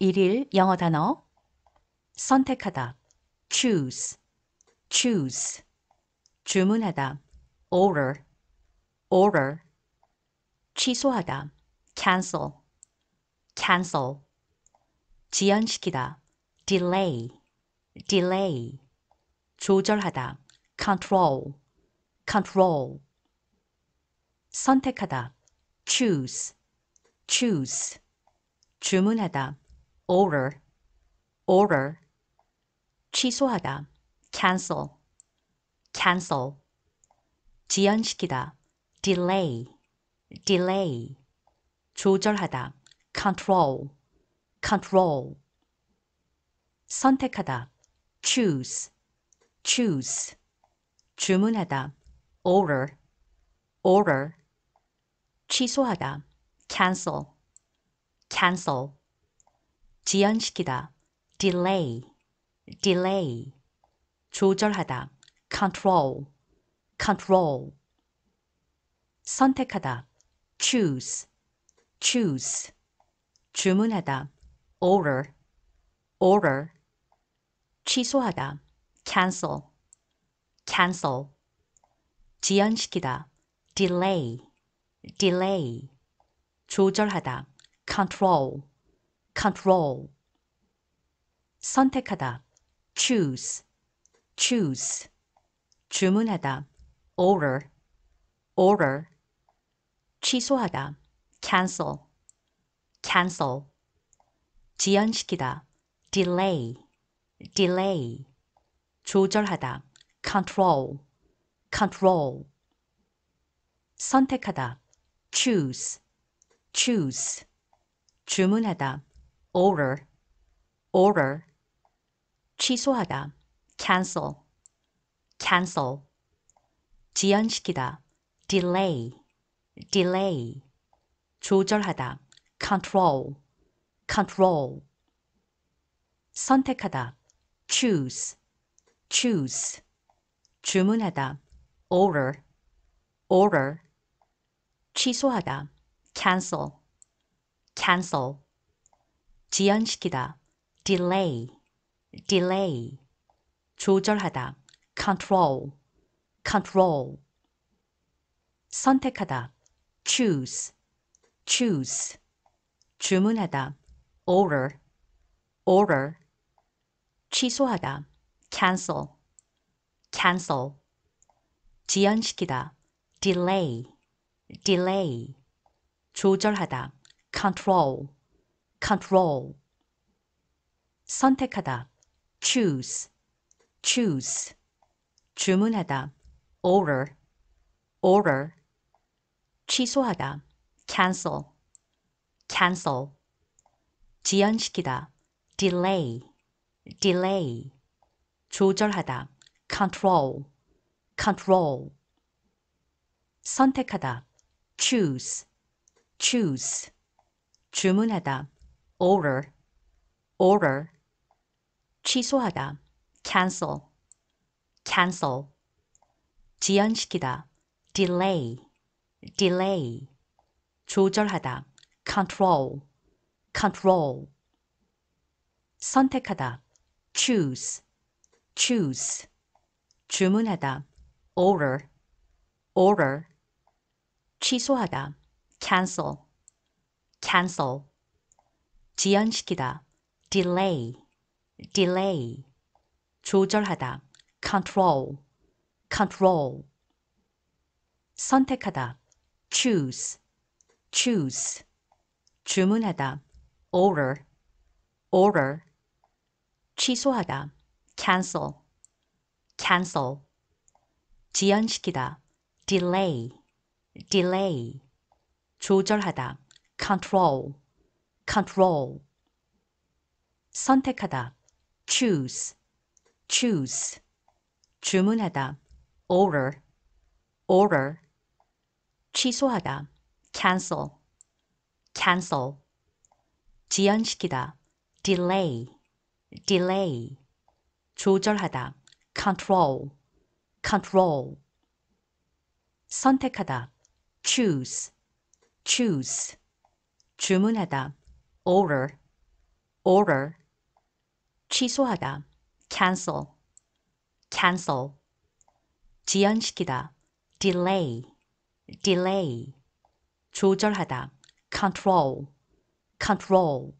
1일 영어 단어 선택하다 choose choose 주문하다 order order 취소하다 cancel cancel 지연시키다 delay delay 조절하다 control control 선택하다 choose choose 주문하다 order, order. 취소하다, cancel, cancel. 지연시키다, delay, delay. 조절하다, control, control. 선택하다, choose, choose. 주문하다, order, order. 취소하다, cancel, cancel. 지연시키다 delay delay 조절하다 control control 선택하다 choose choose 주문하다 order order 취소하다 cancel cancel 지연시키다 delay delay 조절하다 control control 선택하다 choose choose 주문하다 order order 취소하다 cancel cancel 지연시키다 delay delay 조절하다 control control 선택하다 choose choose 주문하다 order, order. 취소하다, cancel, cancel. 지연시키다, delay, delay. 조절하다, control, control. 선택하다, choose, choose. 주문하다, order, order. 취소하다, cancel, cancel. 지연시키다 delay delay 조절하다 control control 선택하다 choose choose 주문하다 order order 취소하다 cancel cancel 지연시키다 delay delay 조절하다 control control 선택하다 choose choose 주문하다 order order 취소하다 cancel cancel 지연시키다 delay delay 조절하다 control control 선택하다 choose choose 주문하다 order, order. 취소하다, cancel, cancel. 지연시키다, delay, delay. 조절하다, control, control. 선택하다, choose, choose. 주문하다, order, order. 취소하다, cancel, cancel. 지연시키다 delay delay 조절하다 control control 선택하다 choose choose 주문하다 order order 취소하다 cancel cancel 지연시키다 delay delay 조절하다 control control 선택하다 choose choose 주문하다 order order 취소하다 cancel cancel 지연시키다 delay delay 조절하다 control control 선택하다 choose choose 주문하다 order, order. 취소하다, cancel, cancel. 지연시키다, delay, delay. 조절하다, control, control.